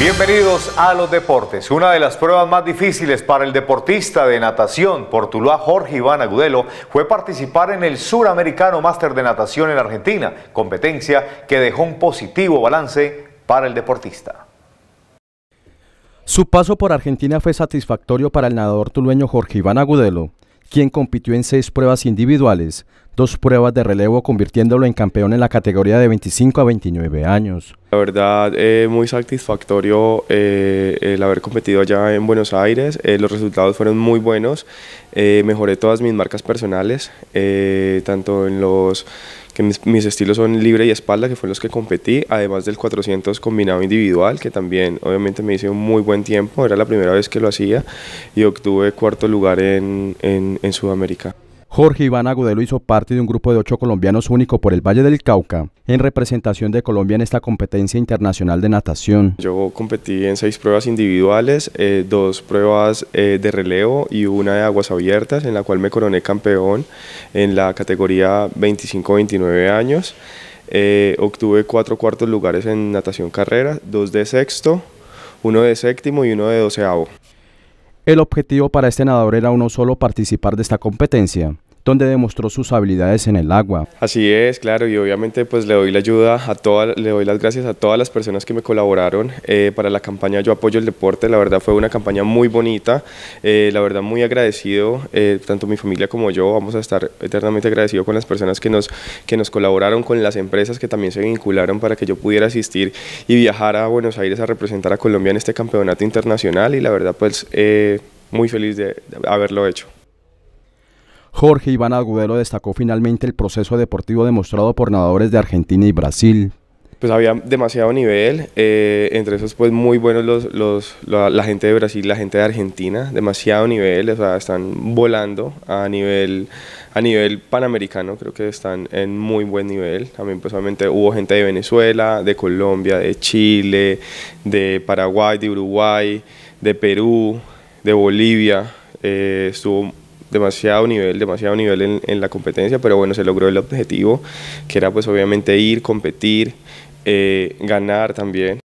Bienvenidos a los deportes. Una de las pruebas más difíciles para el deportista de natación por Tuluá, Jorge Iván Agudelo fue participar en el Suramericano Máster de Natación en Argentina, competencia que dejó un positivo balance para el deportista. Su paso por Argentina fue satisfactorio para el nadador tulueño Jorge Iván Agudelo, quien compitió en seis pruebas individuales, dos pruebas de relevo convirtiéndolo en campeón en la categoría de 25 a 29 años. La verdad, eh, muy satisfactorio eh, el haber competido allá en Buenos Aires, eh, los resultados fueron muy buenos, eh, mejoré todas mis marcas personales, tanto en los mis, estilos son libre y espalda, que fueron los que competí, además del 400 combinado individual, que también obviamente me hice un muy buen tiempo, era la primera vez que lo hacía y obtuve cuarto lugar en, en Sudamérica. Jorge Iván Agudelo hizo parte de un grupo de ocho colombianos único por el Valle del Cauca, en representación de Colombia en esta competencia internacional de natación. Yo competí en seis pruebas individuales, eh, dos pruebas eh, de relevo y una de aguas abiertas, en la cual me coroné campeón en la categoría 25-29 años. Eh, obtuve cuatro cuartos lugares en natación carrera, dos de sexto, uno de séptimo y uno de doceavo. El objetivo para este nadador era uno solo participar de esta competencia donde demostró sus habilidades en el agua. Así es, claro, y obviamente pues le doy la ayuda a todas, le doy las gracias a todas las personas que me colaboraron eh, para la campaña Yo Apoyo el Deporte, la verdad fue una campaña muy bonita, eh, la verdad muy agradecido, eh, tanto mi familia como yo vamos a estar eternamente agradecidos con las personas que nos, que nos colaboraron, con las empresas que también se vincularon para que yo pudiera asistir y viajar a Buenos Aires a representar a Colombia en este campeonato internacional y la verdad pues muy feliz de haberlo hecho. Jorge Iván Agudero destacó finalmente el proceso deportivo demostrado por nadadores de Argentina y Brasil. Pues había demasiado nivel, eh, entre esos pues muy buenos los, los, la, gente de Brasil, la gente de Argentina, demasiado nivel, están volando a nivel, a nivel panamericano, creo que están en muy buen nivel. También pues obviamente hubo gente de Venezuela, de Colombia, de Chile, de Paraguay, de Uruguay, de Perú, de Bolivia, eh, estuvo demasiado nivel, demasiado nivel en, en, la competencia, pero bueno, se logró el objetivo, que era pues obviamente ir, competir, eh, ganar también.